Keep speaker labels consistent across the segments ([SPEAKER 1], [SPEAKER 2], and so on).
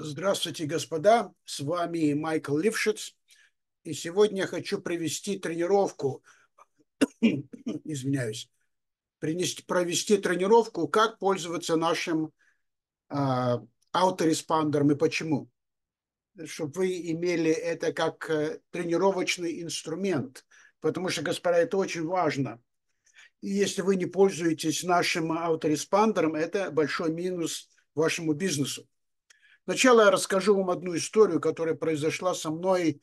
[SPEAKER 1] Здравствуйте, господа! С вами Майкл Лившиц. И сегодня я хочу провести тренировку, извиняюсь, принести, провести тренировку, как пользоваться нашим э, а, автореспандером и почему. Чтобы вы имели это как э, тренировочный инструмент. Потому что, господа, это очень важно. И если вы не пользуетесь нашим автореспандером, это большой минус вашему бизнесу Сначала я расскажу вам одну историю, которая произошла со мной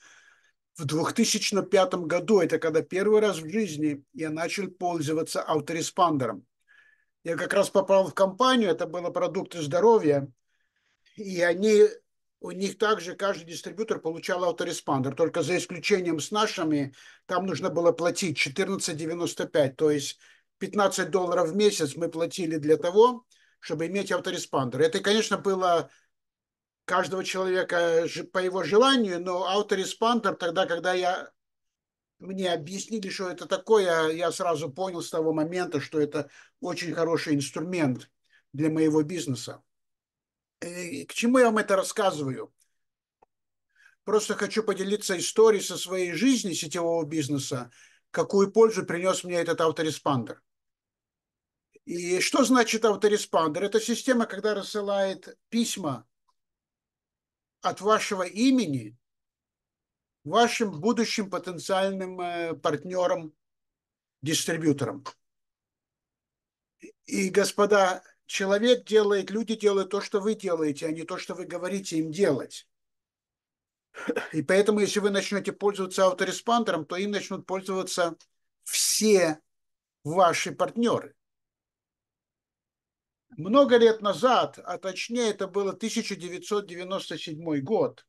[SPEAKER 1] в 2005 году. Это когда первый раз в жизни я начал пользоваться автореспандером. Я как раз попал в компанию, это было продукты здоровья, и они, у них также каждый дистрибьютор получал автореспандер, только за исключением с нашими, там нужно было платить 14,95, то есть 15 долларов в месяц мы платили для того, чтобы иметь автореспандер. Это, конечно, было каждого человека э, по его желанию, но автореспандер тогда, когда я мне объяснили, что это такое, я сразу понял с того момента, что это очень хороший инструмент для моего бизнеса. И э, к чему я вам это рассказываю? Просто хочу поделиться историей со своей жизни сетевого бизнеса, какую пользу принес мне этот автореспандер. И что значит автореспандер? Это система, когда рассылает письма от вашего имени вашим будущим потенциальным э, партнером, дистрибьютором. И, господа, человек делает, люди делают то, что вы делаете, а не то, что вы говорите им делать. И поэтому, если вы начнете пользоваться автореспондером, то им начнут пользоваться все ваши партнеры много лет назад, а точнее это было 1997 год,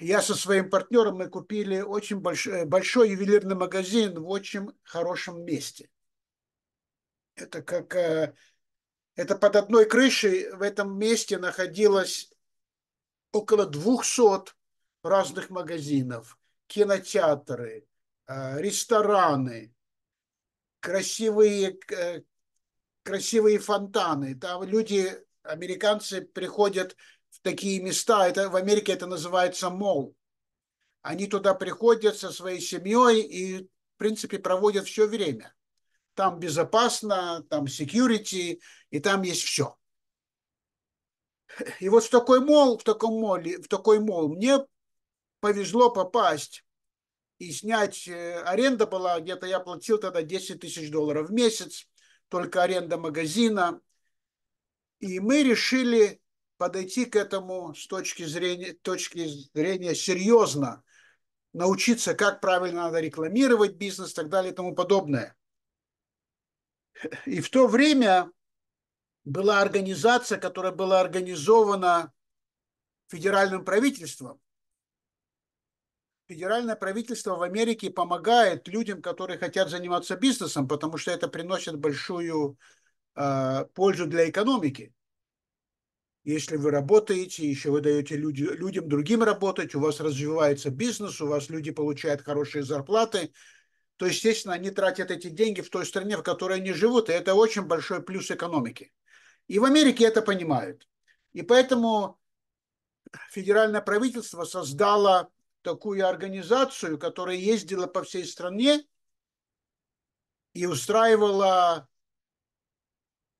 [SPEAKER 1] я со своим партнером, мы купили очень большой, э, большой ювелирный магазин в очень хорошем месте. Это как... Э, это под одной крышей в этом месте находилось около 200 разных магазинов, кинотеатры, э, рестораны, красивые красивые фонтаны. Там люди, американцы приходят в такие места, это, в Америке это называется мол. Они туда приходят со своей семьей и, в принципе, проводят все время. Там безопасно, там security, и там есть все. И вот в такой мол, в таком моле, в такой мол мне повезло попасть и снять э, аренда была, где-то я платил тогда 10 тысяч долларов в месяц только аренда магазина. И мы решили подойти к этому с точки зрения, точки зрения серьезно, научиться, как правильно надо рекламировать бизнес и так далее и тому подобное. И в то время была организация, которая была организована федеральным правительством федеральное правительство в Америке помогает людям, которые хотят заниматься бизнесом, потому что это приносит большую э, пользу для экономики. Если вы работаете, еще вы даете люди, людям другим работать, у вас развивается бизнес, у вас люди получают хорошие зарплаты, то, естественно, они тратят эти деньги в той стране, в которой они живут, и это очень большой плюс экономики. И в Америке это понимают. И поэтому федеральное правительство создало такую организацию, которая ездила по всей стране и устраивала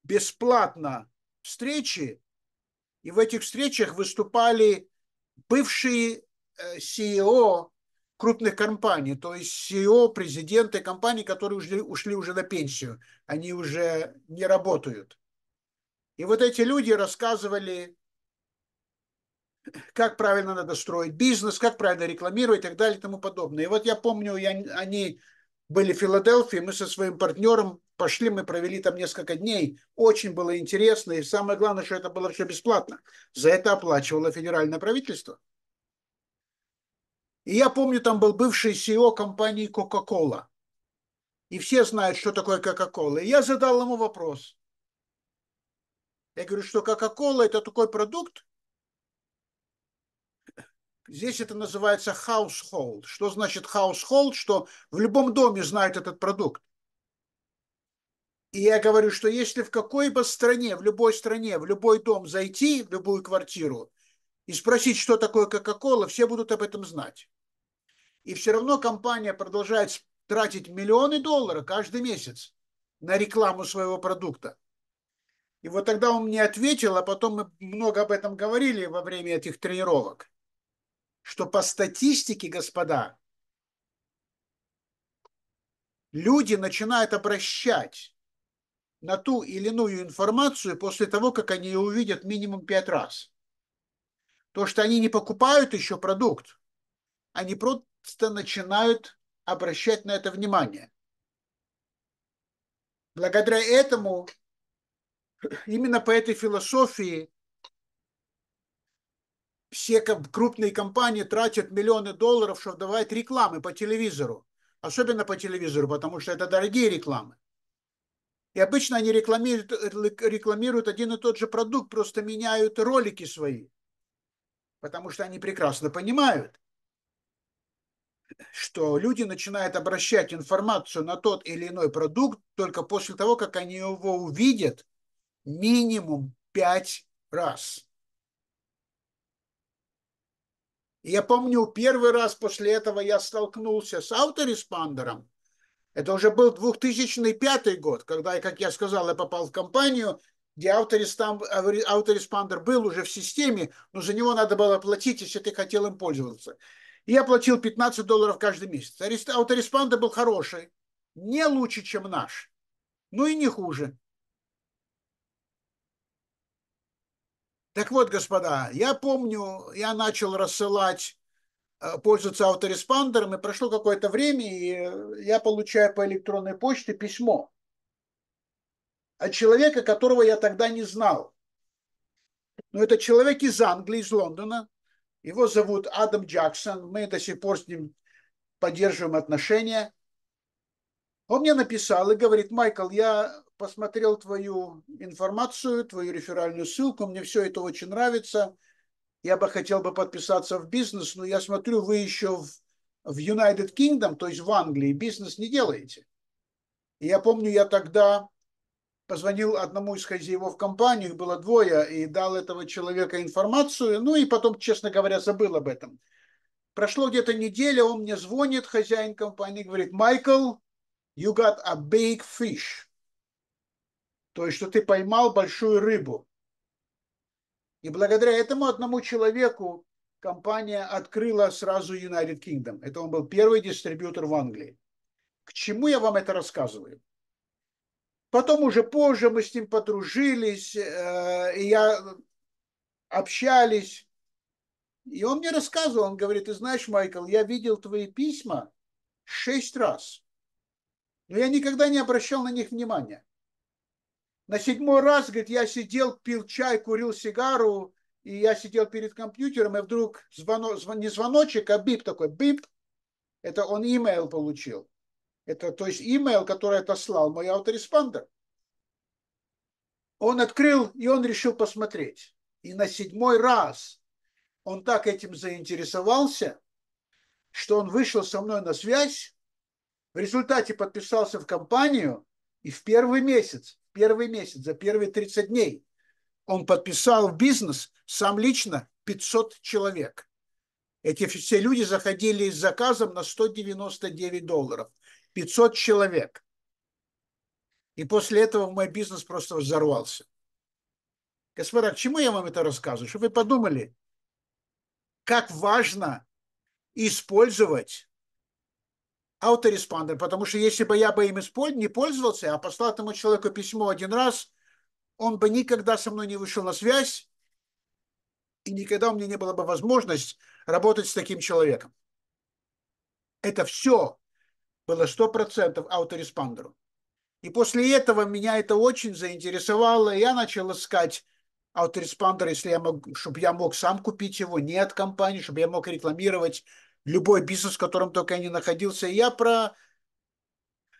[SPEAKER 1] бесплатно встречи. И в этих встречах выступали бывшие э, CEO крупных компаний, то есть CEO, президенты компаний, которые ушли, ушли уже на пенсию, они уже не работают. И вот эти люди рассказывали как правильно надо строить бизнес, как правильно рекламировать и так далее и тому подобное. И вот я помню, я, они были в Филадельфии, мы со своим партнером пошли, мы провели там несколько дней, очень было интересно, и самое главное, что это было все бесплатно. За это оплачивало федеральное правительство. И я помню, там был бывший CEO компании Coca-Cola. И все знают, что такое Coca-Cola. И я задал ему вопрос. Я говорю, что Coca-Cola это такой продукт, Здесь это называется household. Что значит household? Что в любом доме знают этот продукт. И я говорю, что если в какой бы стране, в любой стране, в любой дом зайти, в любую квартиру и спросить, что такое Кока-Кола, все будут об этом знать. И все равно компания продолжает тратить миллионы долларов каждый месяц на рекламу своего продукта. И вот тогда он мне ответил, а потом мы много об этом говорили во время этих тренировок что по статистике, господа, люди начинают обращать на ту или иную информацию после того, как они ее увидят минимум пять раз. То, что они не покупают еще продукт, они просто начинают обращать на это внимание. Благодаря этому, именно по этой философии все крупные компании тратят миллионы долларов, чтобы давать рекламы по телевизору. Особенно по телевизору, потому что это дорогие рекламы. И обычно они рекламируют, э, рекламируют один и тот же продукт, просто меняют ролики свои. Потому что они прекрасно понимают, что люди начинают обращать информацию на тот или иной продукт только после того, как они его увидят минимум пять раз. я помню, первый раз после этого я столкнулся с автореспандером. Это уже был 2005 год, когда, как я сказал, я попал в компанию, где автореспандер был уже в системе, но за него надо было платить, если ты хотел им пользоваться. И я платил 15 долларов каждый месяц. Автореспандер был хороший, не лучше, чем наш, ну и не хуже. Так вот, господа, я помню, я начал рассылать, э, пользоваться автореспондером, и прошло какое-то время, и я получаю по электронной почте письмо от человека, которого я тогда не знал. Но это человек из Англии, из Лондона. Его зовут Адам Джексон. Мы до сих пор с ним поддерживаем отношения. Он мне написал и говорит, Майкл, я посмотрел твою информацию, твою реферальную ссылку, мне все это очень нравится, я бы хотел бы подписаться в бизнес, но я смотрю, вы еще в, в United Kingdom, то есть в Англии, бизнес не делаете. И я помню, я тогда позвонил одному из хозяевов компании, их было двое, и дал этого человека информацию, ну и потом, честно говоря, забыл об этом. Прошло где-то неделя, он мне звонит, хозяин компании, говорит, Майкл, you got a big fish. То есть, что ты поймал большую рыбу. И благодаря этому одному человеку компания открыла сразу United Kingdom. Это он был первый дистрибьютор в Англии. К чему я вам это рассказываю? Потом уже позже мы с ним подружились, э, и я общались. И он мне рассказывал, он говорит, ты знаешь, Майкл, я видел твои письма шесть раз, но я никогда не обращал на них внимания. На седьмой раз, говорит, я сидел, пил чай, курил сигару, и я сидел перед компьютером, и вдруг звонок, не звоночек, а бип такой, бип, это он имейл получил. Это, то есть имейл, который это слал мой автореспондер. Он открыл, и он решил посмотреть. И на седьмой раз он так этим заинтересовался, что он вышел со мной на связь, в результате подписался в компанию, и в первый месяц первый месяц, за первые 30 дней он подписал в бизнес сам лично 500 человек. Эти все люди заходили с заказом на 199 долларов. 500 человек. И после этого мой бизнес просто взорвался. Господа, к чему я вам это рассказываю? Чтобы вы подумали, как важно использовать Аутореспондер, потому что если бы я бы им не пользовался, а послал этому человеку письмо один раз, он бы никогда со мной не вышел на связь, и никогда у меня не было бы возможность работать с таким человеком. Это все было 100% аутореспондеру. И после этого меня это очень заинтересовало. и Я начал искать автореспондер, если я мог, чтобы я мог сам купить его, не от компании, чтобы я мог рекламировать любой бизнес, в котором только я не находился. я про...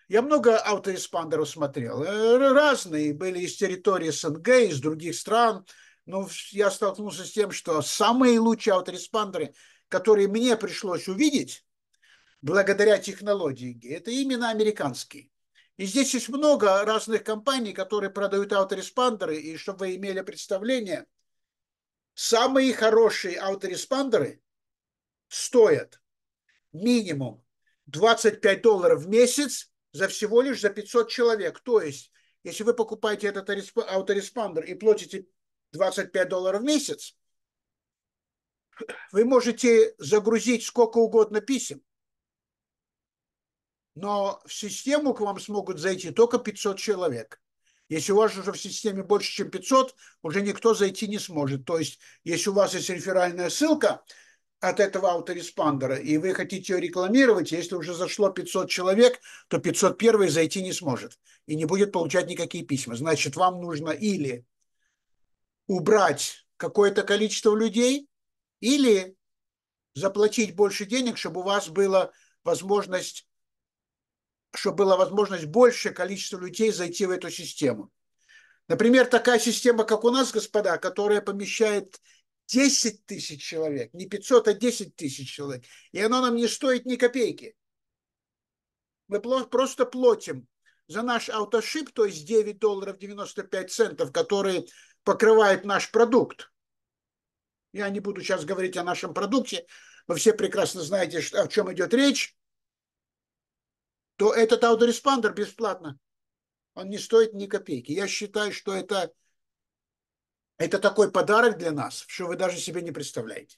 [SPEAKER 1] Я много автоэспандеров смотрел. Э, разные были из территории СНГ, из других стран. Но ну, я столкнулся с тем, что самые лучшие автореспандеры, которые мне пришлось увидеть, благодаря технологии, это именно американские. И здесь есть много разных компаний, которые продают автореспандеры. И чтобы вы имели представление, самые хорошие автореспандеры стоят минимум 25 долларов в месяц за всего лишь за 500 человек. То есть, если вы покупаете этот аутореспандер и платите 25 долларов в месяц, вы можете загрузить сколько угодно писем. Но в систему к вам смогут зайти только 500 человек. Если у вас уже в системе больше, чем 500, уже никто зайти не сможет. То есть, если у вас есть реферальная ссылка, от этого автореспондера, и вы хотите ее рекламировать, а если уже зашло 500 человек, то 501 зайти не сможет и не будет получать никакие письма. Значит, вам нужно или убрать какое-то количество людей, или заплатить больше денег, чтобы у вас была возможность, чтобы была возможность большее количество людей зайти в эту систему. Например, такая система, как у нас, господа, которая помещает 10 тысяч человек, не 500, а 10 тысяч человек. И оно нам не стоит ни копейки. Мы просто платим за наш аутошип, то есть 9 долларов 95 центов, который покрывает наш продукт. Я не буду сейчас говорить о нашем продукте, вы все прекрасно знаете, о чем идет речь, то этот аудореспондер бесплатно. Он не стоит ни копейки. Я считаю, что это это такой подарок для нас, что вы даже себе не представляете.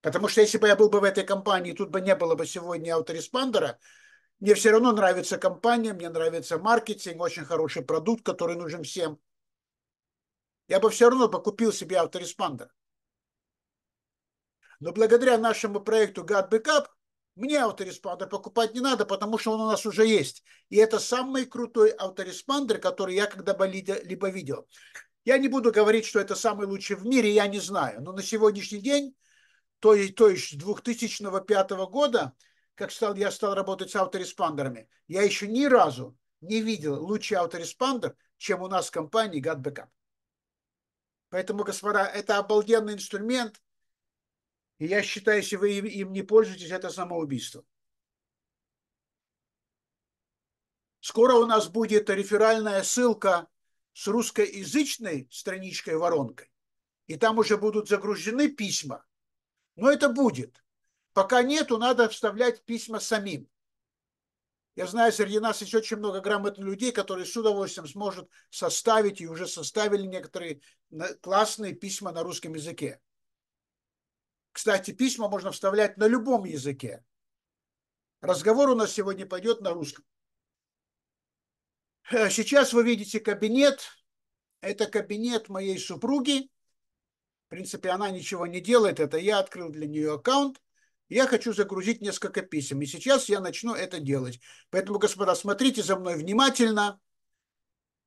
[SPEAKER 1] Потому что если бы я был бы в этой компании, тут бы не было бы сегодня автореспондера, мне все равно нравится компания, мне нравится маркетинг, очень хороший продукт, который нужен всем. Я бы все равно покупил себе автореспондер. Но благодаря нашему проекту God Backup мне автореспондер покупать не надо, потому что он у нас уже есть. И это самый крутой автореспондер, который я когда-либо видел. Я не буду говорить, что это самый лучший в мире, я не знаю. Но на сегодняшний день, то, и, то есть 2005 года, как стал, я стал работать с автореспандерами, я еще ни разу не видел лучший автореспандер, чем у нас в компании God Backup. Поэтому, господа, это обалденный инструмент, и я считаю, если вы им не пользуетесь, это самоубийство. Скоро у нас будет реферальная ссылка с русскоязычной страничкой воронкой, и там уже будут загружены письма. Но это будет. Пока нету, надо вставлять письма самим. Я знаю, среди нас есть очень много грамотных людей, которые с удовольствием сможет составить и уже составили некоторые классные письма на русском языке. Кстати, письма можно вставлять на любом языке. Разговор у нас сегодня пойдет на русском. Э, сейчас вы видите кабинет. Это кабинет моей супруги. В принципе, она ничего не делает. Это я открыл для нее аккаунт. Я хочу загрузить несколько писем. И сейчас я начну это делать. Поэтому, господа, смотрите за мной внимательно.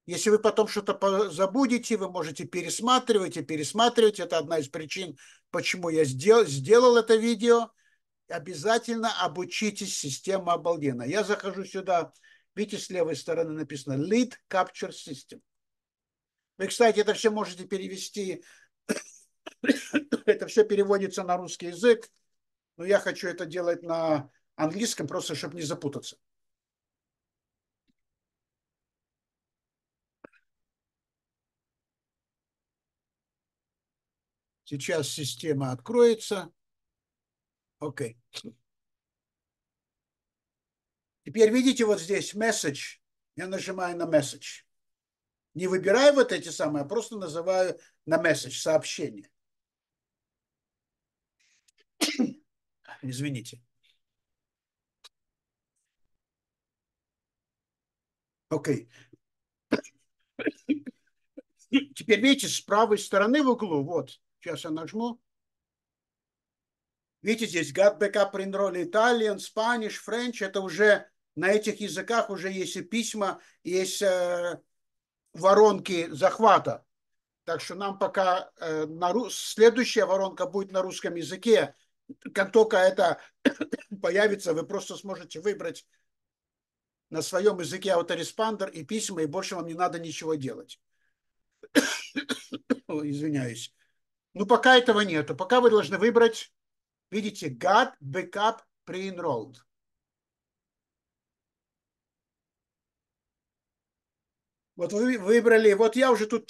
[SPEAKER 1] Если вы потом что-то забудете, вы можете пересматривать и пересматривать. Это одна из причин, почему я сделал, сделал это видео. Обязательно обучитесь системе обалденно. Я захожу сюда Видите, с левой стороны написано Lead Capture System. Вы, кстати, это все можете перевести. это все переводится на русский язык. Но я хочу это делать на английском, просто чтобы не запутаться. Сейчас система откроется. Окей. Okay. Теперь видите вот здесь message. Я нажимаю на message. Не выбираю вот эти самые, а просто называю на message, сообщение. Извините. Окей. Okay. Теперь видите, с правой стороны в углу, вот, сейчас я нажму. Видите, здесь got backup in role Italian, Spanish, French, это уже на этих языках уже есть и письма, есть э, воронки захвата. Так что нам пока э, на рус... следующая воронка будет на русском языке. Как только это появится, вы просто сможете выбрать на своем языке автореспондер и письма, и больше вам не надо ничего делать. Извиняюсь. Ну, пока этого нету. Пока вы должны выбрать, видите, God Backup Pre-Enrolled. Вот вы выбрали, вот я уже тут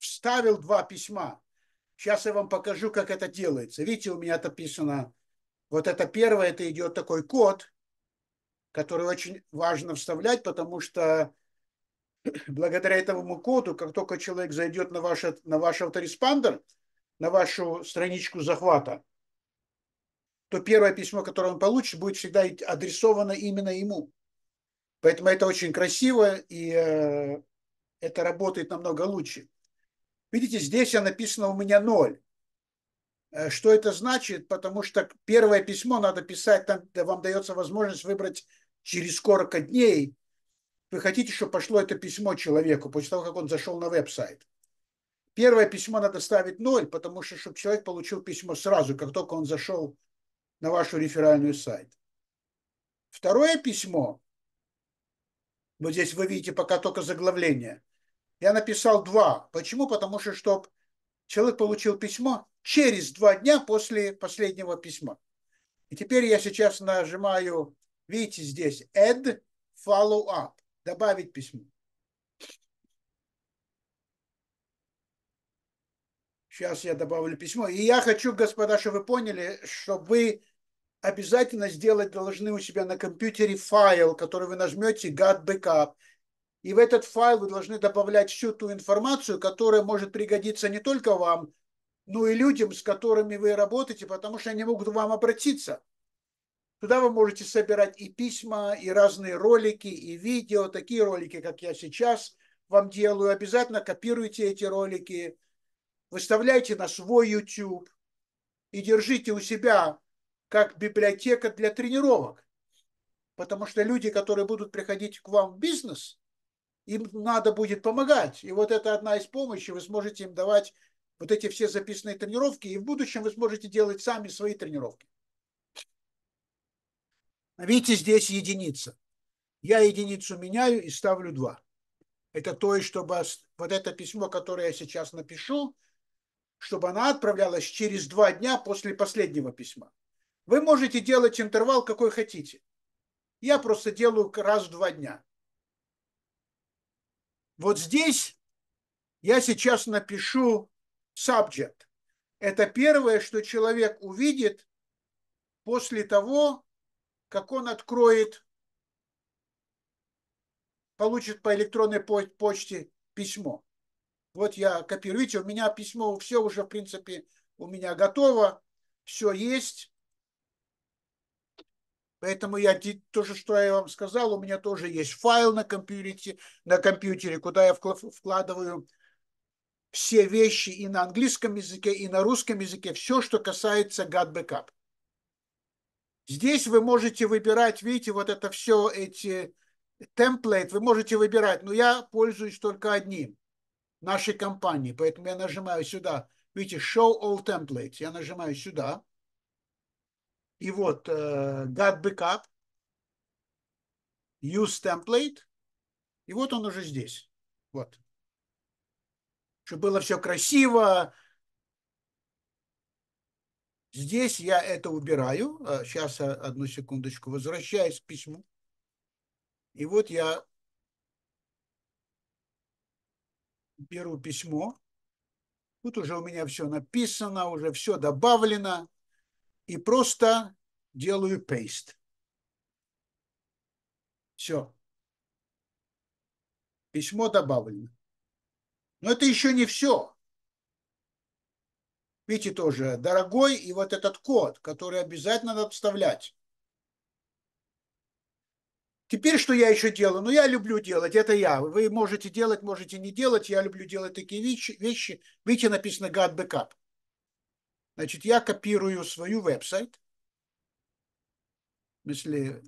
[SPEAKER 1] вставил два письма. Сейчас я вам покажу, как это делается. Видите, у меня написано, вот это первое, это идет такой код, который очень важно вставлять, потому что благодаря этому коду, как только человек зайдет на ваш, на ваш автореспондер, на вашу страничку захвата, то первое письмо, которое он получит, будет всегда адресовано именно ему. Поэтому это очень красиво, и э, это работает намного лучше. Видите, здесь написано у меня ноль. Э, что это значит? Потому что первое письмо надо писать, там вам дается возможность выбрать через сколько дней. Вы хотите, чтобы пошло это письмо человеку после того, как он зашел на веб-сайт. Первое письмо надо ставить ноль, потому что чтобы человек получил письмо сразу, как только он зашел на вашу реферальную сайт. Второе письмо вот здесь вы видите пока только заглавление. Я написал два. Почему? Потому что, чтобы человек получил письмо через два дня после последнего письма. И теперь я сейчас нажимаю, видите здесь, add follow-up, добавить письмо. Сейчас я добавлю письмо. И я хочу, господа, чтобы вы поняли, чтобы вы обязательно сделать должны у себя на компьютере файл, который вы нажмете «Got Backup». И в этот файл вы должны добавлять всю ту информацию, которая может пригодиться не только вам, но и людям, с которыми вы работаете, потому что они могут к вам обратиться. Туда вы можете собирать и письма, и разные ролики, и видео, такие ролики, как я сейчас вам делаю. Обязательно копируйте эти ролики, выставляйте на свой YouTube и держите у себя как библиотека для тренировок. Потому что люди, которые будут приходить к вам в бизнес, им надо будет помогать. И вот это одна из помощи. Вы сможете им давать вот эти все записанные тренировки, и в будущем вы сможете делать сами свои тренировки. Видите, здесь единица. Я единицу меняю и ставлю два. Это то, чтобы вот это письмо, которое я сейчас напишу, чтобы она отправлялась через два дня после последнего письма. Вы можете делать интервал, какой хотите. Я просто делаю раз в два дня. Вот здесь я сейчас напишу subject. Это первое, что человек увидит после того, как он откроет, получит по электронной почте письмо. Вот я копирую. Видите, у меня письмо все уже, в принципе, у меня готово. Все есть. Поэтому я то же, что я вам сказал, у меня тоже есть файл на компьютере, на компьютере куда я вкладываю все вещи и на английском языке, и на русском языке, все, что касается God Backup. Здесь вы можете выбирать, видите, вот это все, эти темплейт, вы можете выбирать, но я пользуюсь только одним, нашей компании, поэтому я нажимаю сюда, видите, Show All Templates, я нажимаю сюда – и вот э, backup, use template, и вот он уже здесь. Вот. Чтобы было все красиво. Здесь я это убираю. Сейчас, а, одну секундочку, возвращаюсь к письму. И вот я беру письмо. Тут уже у меня все написано, уже все добавлено и просто делаю пейст. Все. Письмо добавлено. Но это еще не все. Видите тоже, дорогой, и вот этот код, который обязательно надо вставлять. Теперь что я еще делаю? Ну, я люблю делать, это я. Вы можете делать, можете не делать. Я люблю делать такие вещи. вещи. Видите, написано God Backup. Значит, я копирую свою веб-сайт, в смысле,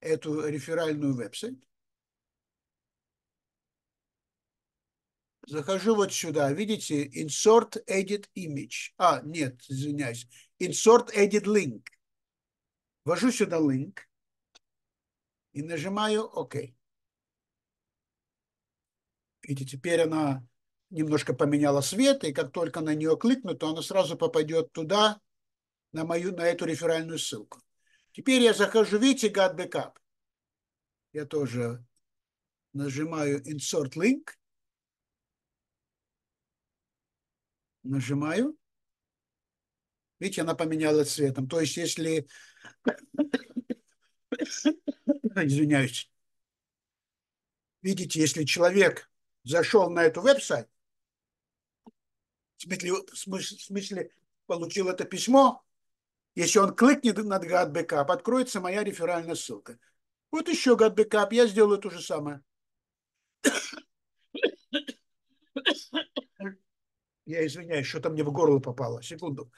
[SPEAKER 1] эту реферальную веб-сайт. Захожу вот сюда, видите, insert edit image. А, нет, извиняюсь, insert edit link. Ввожу сюда link и нажимаю ОК. OK. Видите, теперь она немножко поменяла свет, и как только на нее кликнут, то она сразу попадет туда, на, мою, на эту реферальную ссылку. Теперь я захожу, видите, got backup. Я тоже нажимаю insert link. Нажимаю. Видите, она поменяла цветом. То есть, если... Извиняюсь. Видите, если человек зашел на эту веб-сайт, в смысле получил это письмо, если он кликнет на GitBackup, откроется моя реферальная ссылка. Вот еще GitBackup, я сделаю то же самое. Я извиняюсь, что-то мне в горло попало. Секунду.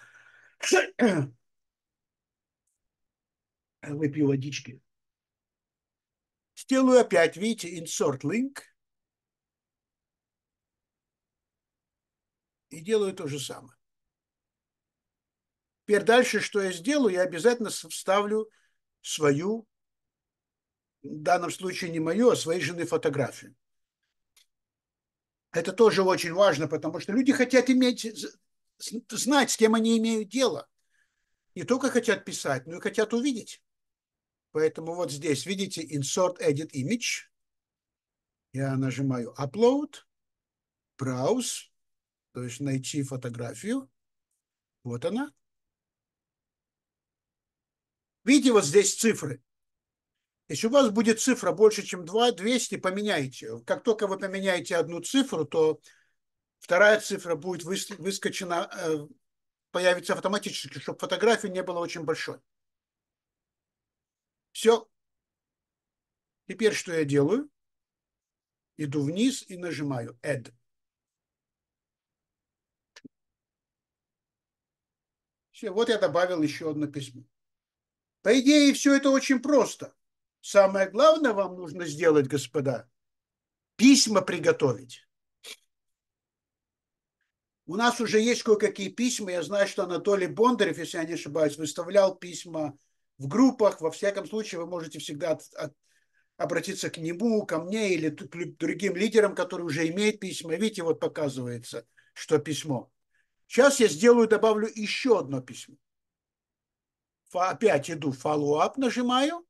[SPEAKER 1] Выпью водички. Сделаю опять, видите, insert link – и делаю то же самое. Теперь дальше, что я сделаю, я обязательно вставлю свою, в данном случае не мою, а своей жены фотографию. Это тоже очень важно, потому что люди хотят иметь, знать, с кем они имеют дело. Не только хотят писать, но и хотят увидеть. Поэтому вот здесь, видите, Insert Edit Image. Я нажимаю Upload, Browse, то есть найти фотографию. Вот она. Видите, вот здесь цифры. Если у вас будет цифра больше, чем 2, 200, поменяйте. Как только вы поменяете одну цифру, то вторая цифра будет выскочена, э, появится автоматически, чтобы фотография не была очень большой. Все. Теперь что я делаю? Иду вниз и нажимаю Add. Все, вот я добавил еще одно письмо. По идее, все это очень просто. Самое главное вам нужно сделать, господа, письма приготовить. У нас уже есть кое-какие письма. Я знаю, что Анатолий Бондарев, если я не ошибаюсь, выставлял письма в группах. Во всяком случае, вы можете всегда от, от, обратиться к нему, ко мне или к другим лидерам, которые уже имеют письма. Видите, вот показывается, что письмо. Сейчас я сделаю, добавлю еще одно письмо. Опять иду в follow-up, нажимаю.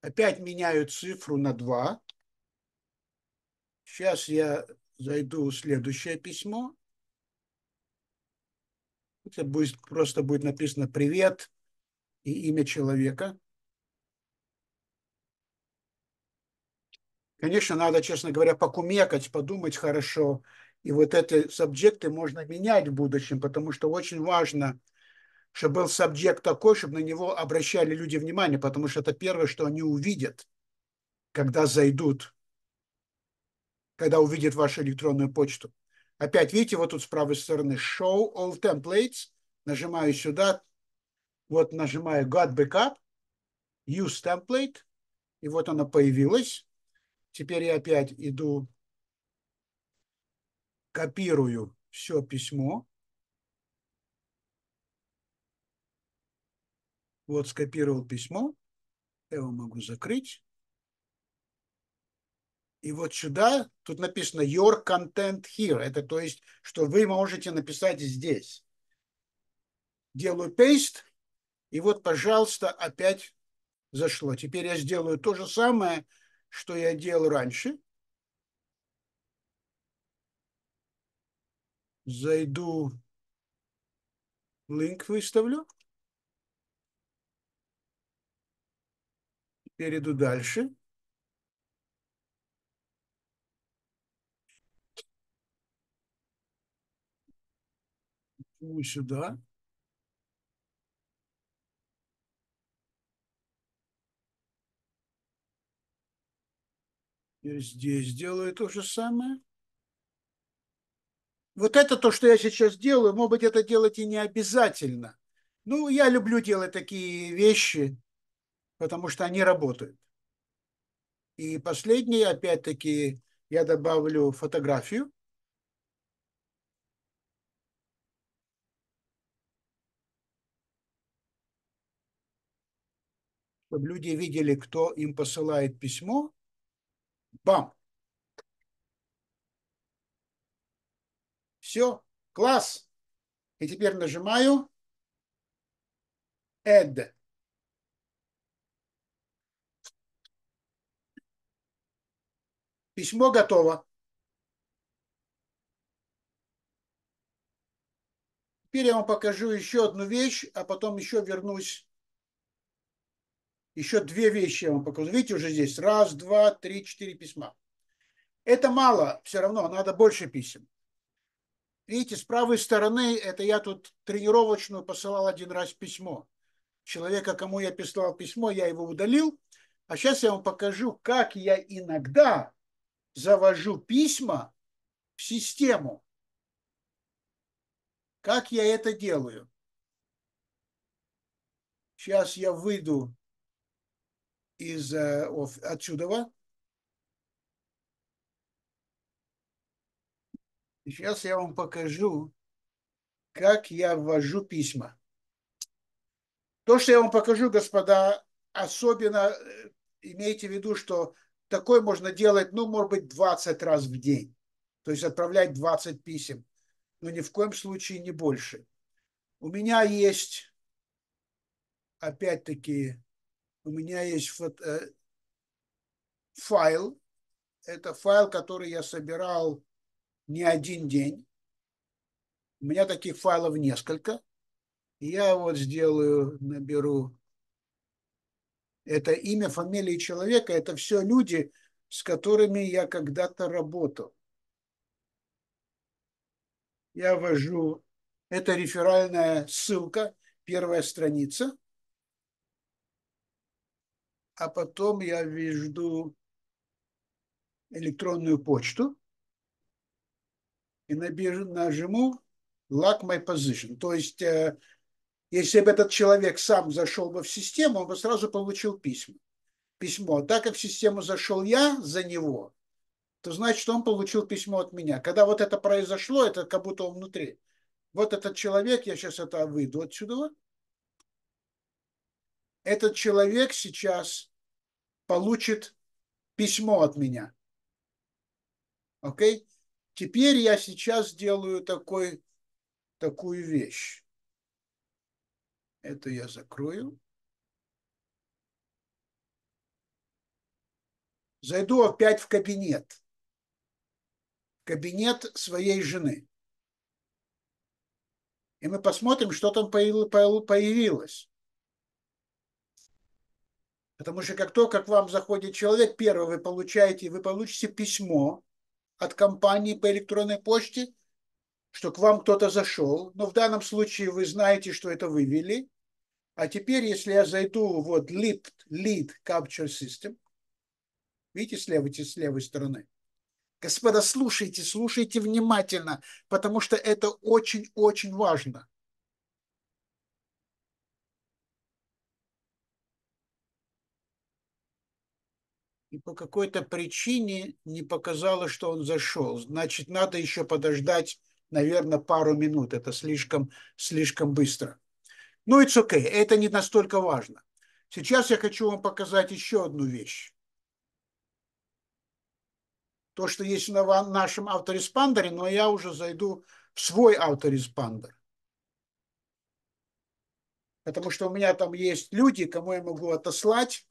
[SPEAKER 1] Опять меняю цифру на 2. Сейчас я зайду в следующее письмо. Это будет, просто будет написано «Привет» и имя человека. Конечно, надо, честно говоря, покумекать, подумать хорошо. И вот эти субъекты можно менять в будущем, потому что очень важно, чтобы был субъект такой, чтобы на него обращали люди внимание, потому что это первое, что они увидят, когда зайдут, когда увидят вашу электронную почту. Опять, видите, вот тут с правой стороны «Show all templates». Нажимаю сюда, вот нажимаю «Got backup», «Use template», и вот она появилась. Теперь я опять иду, копирую все письмо. Вот скопировал письмо. его могу закрыть. И вот сюда, тут написано your content here. Это то есть, что вы можете написать здесь. Делаю paste. И вот, пожалуйста, опять зашло. Теперь я сделаю то же самое, что я делал раньше. Зайду, линк выставлю. перейду иду дальше. Сюда. Я здесь делаю то же самое. Вот это то, что я сейчас делаю, может быть, это делать и не обязательно. Ну, я люблю делать такие вещи, потому что они работают. И последнее, опять-таки, я добавлю фотографию. Чтобы люди видели, кто им посылает письмо. Бам! Все, класс. И теперь нажимаю Add. Письмо готово. Теперь я вам покажу еще одну вещь, а потом еще вернусь еще две вещи я вам покажу. Видите, уже здесь раз, два, три, четыре письма. Это мало все равно, надо больше писем. Видите, с правой стороны, это я тут тренировочную посылал один раз письмо. Человека, кому я писал письмо, я его удалил. А сейчас я вам покажу, как я иногда завожу письма в систему. Как я это делаю? Сейчас я выйду из, э, отсюда. Сейчас я вам покажу, как я ввожу письма. То, что я вам покажу, господа, особенно э, имейте в виду, что такое можно делать, ну, может быть, 20 раз в день. То есть отправлять 20 писем. Но ни в коем случае не больше. У меня есть, опять-таки, у меня есть фото, э, файл. Это файл, который я собирал не один день. У меня таких файлов несколько. Я вот сделаю, наберу это имя, фамилия человека. Это все люди, с которыми я когда-то работал. Я ввожу, это реферальная ссылка, первая страница – а потом я вижу электронную почту и нажму lock my position. То есть, э, если бы этот человек сам зашел бы в систему, он бы сразу получил письмо. письмо. А так как в систему зашел я за него, то значит, он получил письмо от меня. Когда вот это произошло, это как будто он внутри. Вот этот человек, я сейчас это выйду отсюда, этот человек сейчас получит письмо от меня. Окей? Okay? Теперь я сейчас делаю такой, такую вещь. Это я закрою. Зайду опять в кабинет. Кабинет своей жены. И мы посмотрим, что там появилось. Потому что как только к вам заходит человек, первое, вы получаете, вы получите письмо от компании по электронной почте, что к вам кто-то зашел. Но в данном случае вы знаете, что это вывели. А теперь, если я зайду вот lead, lead Capture System, видите, с левой, с левой стороны, Господа, слушайте, слушайте внимательно, потому что это очень-очень важно. и по какой-то причине не показало, что он зашел. Значит, надо еще подождать, наверное, пару минут. Это слишком, слишком быстро. Но ну, it's okay, это не настолько важно. Сейчас я хочу вам показать еще одну вещь. То, что есть на нашем автореспандере, но я уже зайду в свой автореспандер. Потому что у меня там есть люди, кому я могу отослать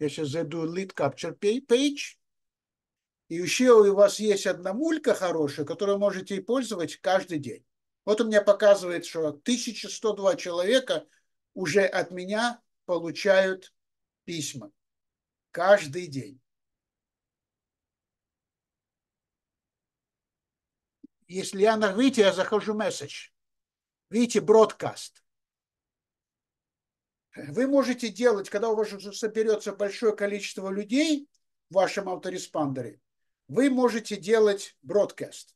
[SPEAKER 1] я сейчас зайду Lead Capture Page. И еще у вас есть одна мулька хорошая, которую можете и каждый день. Вот у меня показывает, что 1102 человека уже от меня получают письма. Каждый день. Если я на видите, я захожу в месседж. Видите, бродкаст вы можете делать, когда у вас соберется большое количество людей в вашем автореспондере, вы можете делать бродкаст.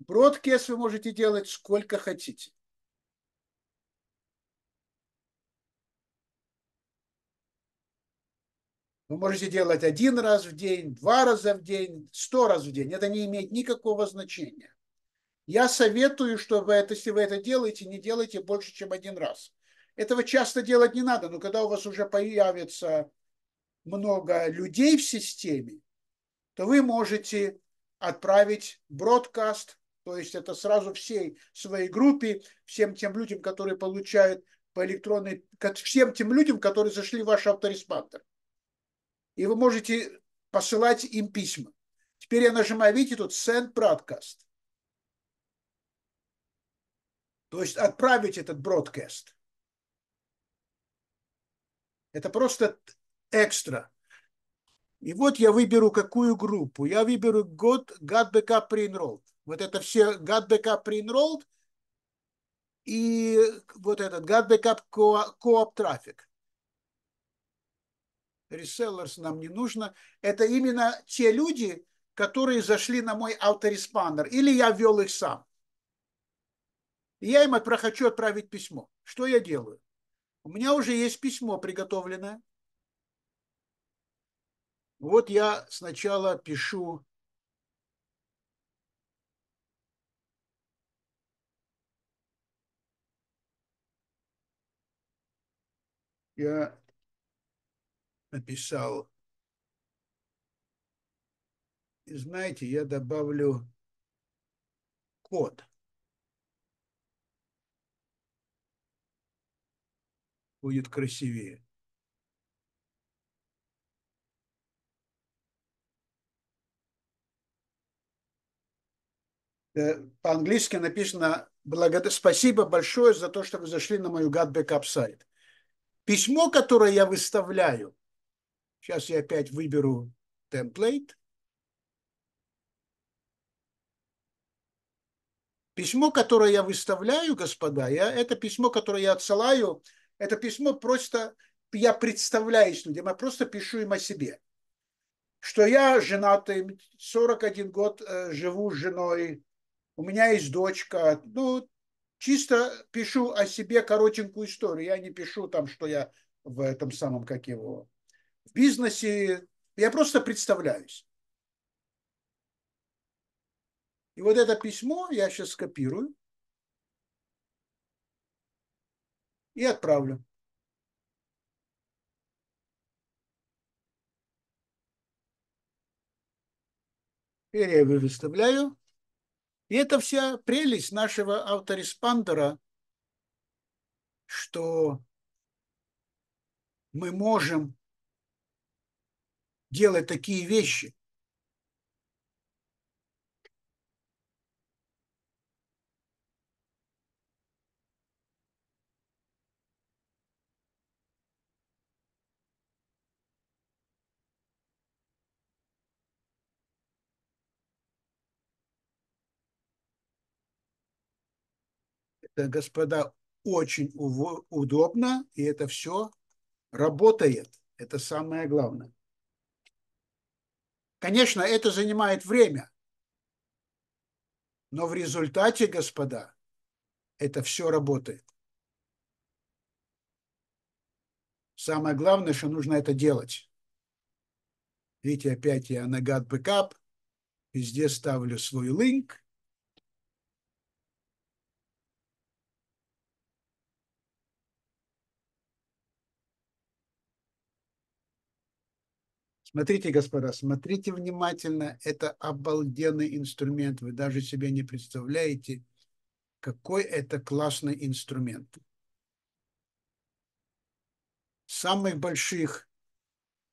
[SPEAKER 1] Бродкаст вы можете делать сколько хотите. Вы можете делать один раз в день, два раза в день, сто раз в день. Это не имеет никакого значения. Я советую, чтобы это, если вы это делаете, не делайте больше, чем один раз. Этого часто делать не надо, но когда у вас уже появится много людей в системе, то вы можете отправить бродкаст, то есть это сразу всей своей группе, всем тем людям, которые получают по электронной, всем тем людям, которые зашли в ваш автореспондер. И вы можете посылать им письма. Теперь я нажимаю, видите, тут send broadcast. То есть отправить этот бродкаст. Это просто экстра. И вот я выберу какую группу. Я выберу год God Backup Pre-Enrolled. Вот это все God Backup Pre-Enrolled и вот этот God Backup Co-op Traffic. Resellers нам не нужно. Это именно те люди, которые зашли на мой автореспондер. Или я ввел их сам. я им хочу отправить письмо. Что я делаю? У меня уже есть письмо приготовленное. Вот я сначала пишу я написал. И знаете, я добавлю код. будет красивее. Э, по-английски написано «Спасибо большое за то, что вы зашли на мою Godback сайт». Письмо, которое я выставляю, сейчас я опять выберу темплейт – Письмо, которое я выставляю, господа, я, это письмо, которое я отсылаю это письмо просто я представляюсь людям, я просто пишу им о себе. Что я женатый, 41 год э, живу с женой, у меня есть дочка. Ну, чисто пишу о себе коротенькую историю. Я не пишу там, что я в этом самом, как его, в бизнесе. Я просто представляюсь. И вот это письмо я сейчас скопирую. и отправлю. Перьевы выставляю. И это вся прелесть нашего автореспандера, что мы можем делать такие вещи. Э, господа, очень удобно, и это все работает. Это самое главное. Конечно, это занимает время. Но в результате, господа, это все работает. Самое главное, что нужно это делать. Видите, опять я на гад бэкап. Везде ставлю свой линк. Смотрите, господа, смотрите внимательно. Это обалденный инструмент. Вы даже себе не представляете, какой это классный инструмент. Самых больших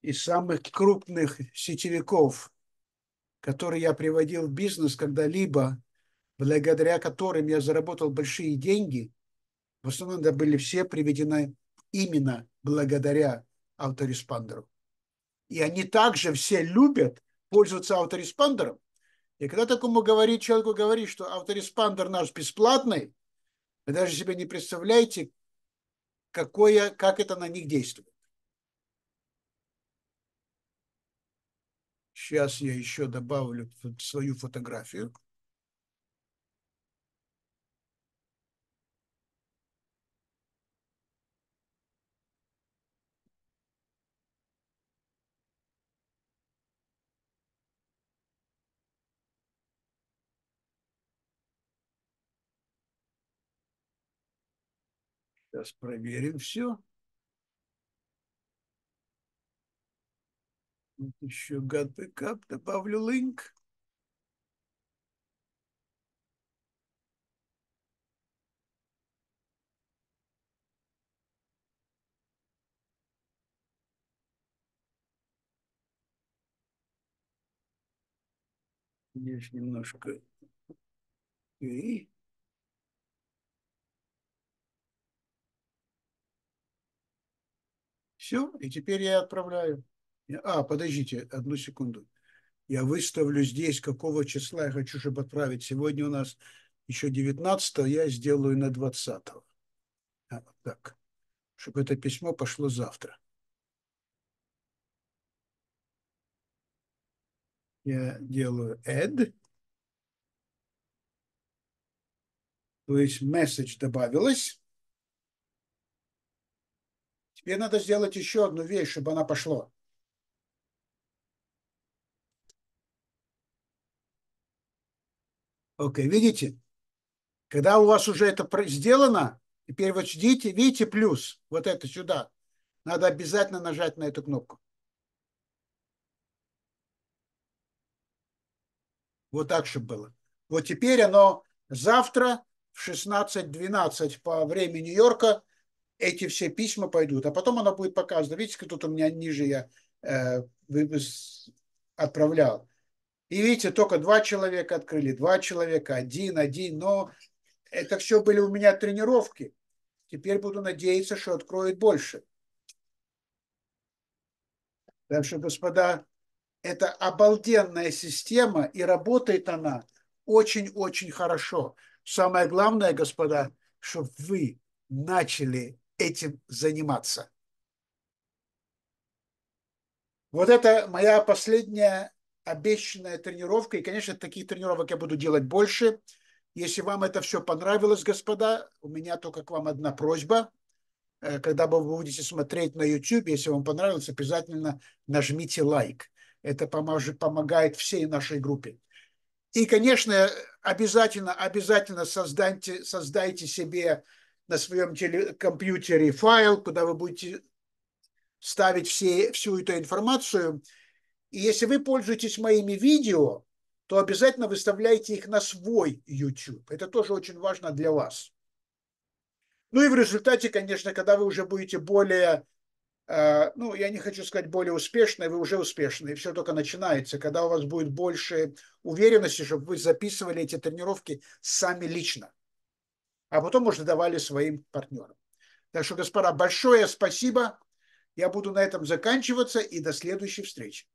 [SPEAKER 1] и самых крупных сетевиков, которые я приводил в бизнес когда-либо, благодаря которым я заработал большие деньги, в основном это были все приведены именно благодаря автореспандеру. И они также все любят пользоваться автореспондером. И когда такому говорит, человеку говорит, что автореспондер наш бесплатный, вы даже себе не представляете, какое, как это на них действует. Сейчас я еще добавлю свою фотографию. Сейчас проверим все. Вот еще гадбэкап Добавлю линк. Здесь немножко. Okay. Все, и теперь я отправляю. А, подождите одну секунду. Я выставлю здесь, какого числа я хочу, чтобы отправить. Сегодня у нас еще 19 я сделаю на 20 -го. А, так, чтобы это письмо пошло завтра. Я делаю add. То есть message добавилось. Теперь надо сделать еще одну вещь, чтобы она пошла. Окей, okay, видите? Когда у вас уже это сделано, теперь вот ждите, видите плюс, вот это сюда. Надо обязательно нажать на эту кнопку. Вот так, чтобы было. Вот теперь оно завтра в 16.12 по времени Нью-Йорка – эти все письма пойдут. А потом она будет показана. Видите, тут у меня ниже я э, отправлял. И видите, только два человека открыли, два человека, один, один. Но это все были у меня тренировки. Теперь буду надеяться, что откроют больше. Так что, господа, это обалденная система, и работает она очень-очень хорошо. Самое главное, господа, чтобы вы начали этим заниматься. Вот это моя последняя обещанная тренировка. И, конечно, таких тренировок я буду делать больше. Если вам это все понравилось, господа, у меня только к вам одна просьба. Э, когда вы будете смотреть на YouTube, если вам понравилось, обязательно нажмите лайк. Это поможет, помогает всей нашей группе. И, конечно, обязательно, обязательно создайте, создайте себе на своем компьютере файл, куда вы будете ставить все, всю эту информацию. И если вы пользуетесь моими видео, то обязательно выставляйте их на свой YouTube. Это тоже очень важно для вас. Ну и в результате, конечно, когда вы уже будете более, э, ну, я не хочу сказать более успешные, вы уже успешные, все только начинается, когда у вас будет больше уверенности, чтобы вы записывали эти тренировки сами лично а потом уже давали своим партнерам. Так что, господа, большое спасибо. Я буду на этом заканчиваться и до следующей встречи.